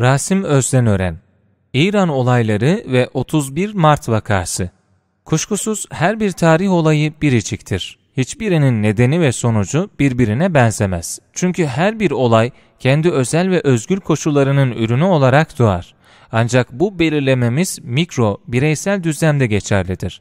Rasim Özdenören İran olayları ve 31 Mart vakası Kuşkusuz her bir tarih olayı biriciktir. Hiçbirinin nedeni ve sonucu birbirine benzemez. Çünkü her bir olay kendi özel ve özgür koşullarının ürünü olarak doğar. Ancak bu belirlememiz mikro, bireysel düzlemde geçerlidir.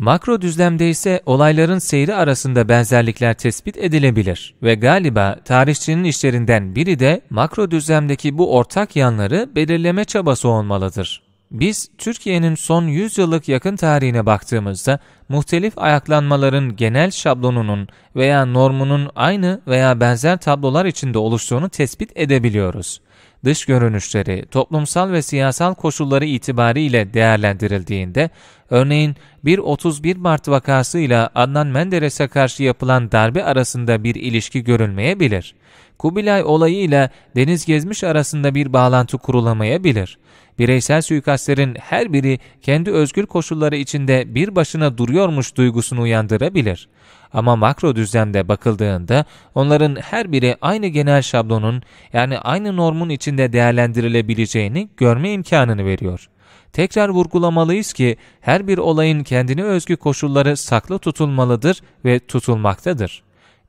Makro düzlemde ise olayların seyri arasında benzerlikler tespit edilebilir ve galiba tarihçinin işlerinden biri de makro düzlemdeki bu ortak yanları belirleme çabası olmalıdır. Biz Türkiye'nin son 100 yıllık yakın tarihine baktığımızda muhtelif ayaklanmaların genel şablonunun veya normunun aynı veya benzer tablolar içinde oluştuğunu tespit edebiliyoruz dış görünüşleri, toplumsal ve siyasal koşulları itibariyle değerlendirildiğinde, örneğin bir 31 Mart vakasıyla Adnan Menderes'e karşı yapılan darbe arasında bir ilişki görülmeyebilir. Kubilay olayıyla Deniz Gezmiş arasında bir bağlantı kurulamayabilir. Bireysel suikastlerin her biri kendi özgür koşulları içinde bir başına duruyormuş duygusunu uyandırabilir. Ama makro düzlemde bakıldığında onların her biri aynı genel şablonun yani aynı normun içinde değerlendirilebileceğini görme imkanını veriyor. Tekrar vurgulamalıyız ki her bir olayın kendine özgü koşulları saklı tutulmalıdır ve tutulmaktadır.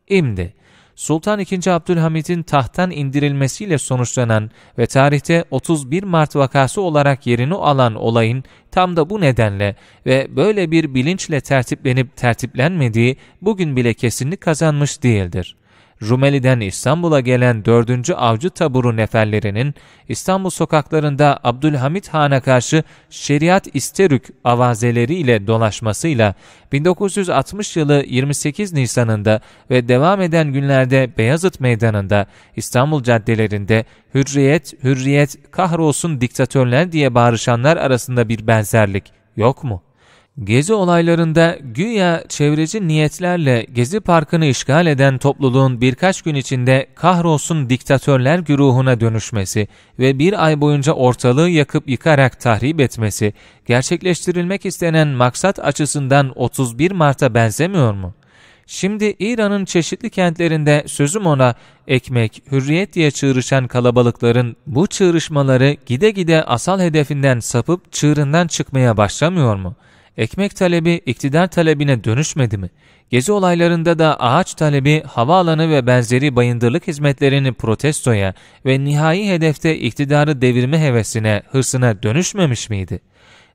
İmdi Sultan II. Abdülhamit'in tahttan indirilmesiyle sonuçlanan ve tarihte 31 Mart vakası olarak yerini alan olayın tam da bu nedenle ve böyle bir bilinçle tertiplenip tertiplenmediği bugün bile kesinlik kazanmış değildir. Rumeli'den İstanbul'a gelen 4. Avcı Taburu neferlerinin İstanbul sokaklarında Abdülhamit Han'a karşı şeriat isterük avazeleriyle dolaşmasıyla 1960 yılı 28 Nisan'ında ve devam eden günlerde Beyazıt Meydanı'nda İstanbul caddelerinde hürriyet, hürriyet, kahrolsun diktatörler diye bağırışanlar arasında bir benzerlik yok mu?'' Gezi olaylarında güya çevreci niyetlerle Gezi Parkı'nı işgal eden topluluğun birkaç gün içinde kahrolsun diktatörler güruhuna dönüşmesi ve bir ay boyunca ortalığı yakıp yıkarak tahrip etmesi, gerçekleştirilmek istenen maksat açısından 31 Mart'a benzemiyor mu? Şimdi İran'ın çeşitli kentlerinde sözüm ona ekmek, hürriyet diye çığrışan kalabalıkların bu çığrışmaları gide gide asal hedefinden sapıp çığırından çıkmaya başlamıyor mu?'' Ekmek talebi iktidar talebine dönüşmedi mi? Gezi olaylarında da ağaç talebi, havaalanı ve benzeri bayındırlık hizmetlerini protestoya ve nihai hedefte iktidarı devirme hevesine, hırsına dönüşmemiş miydi?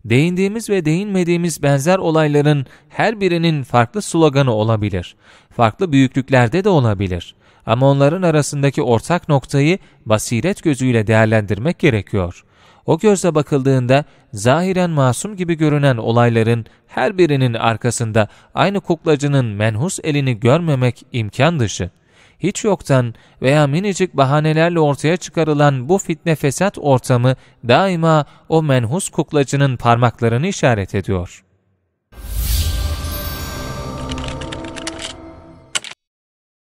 Değindiğimiz ve değinmediğimiz benzer olayların her birinin farklı sloganı olabilir. Farklı büyüklüklerde de olabilir. Ama onların arasındaki ortak noktayı basiret gözüyle değerlendirmek gerekiyor. O gözle bakıldığında zahiren masum gibi görünen olayların her birinin arkasında aynı kuklacının menhus elini görmemek imkan dışı. Hiç yoktan veya minicik bahanelerle ortaya çıkarılan bu fitne fesat ortamı daima o menhus kuklacının parmaklarını işaret ediyor.''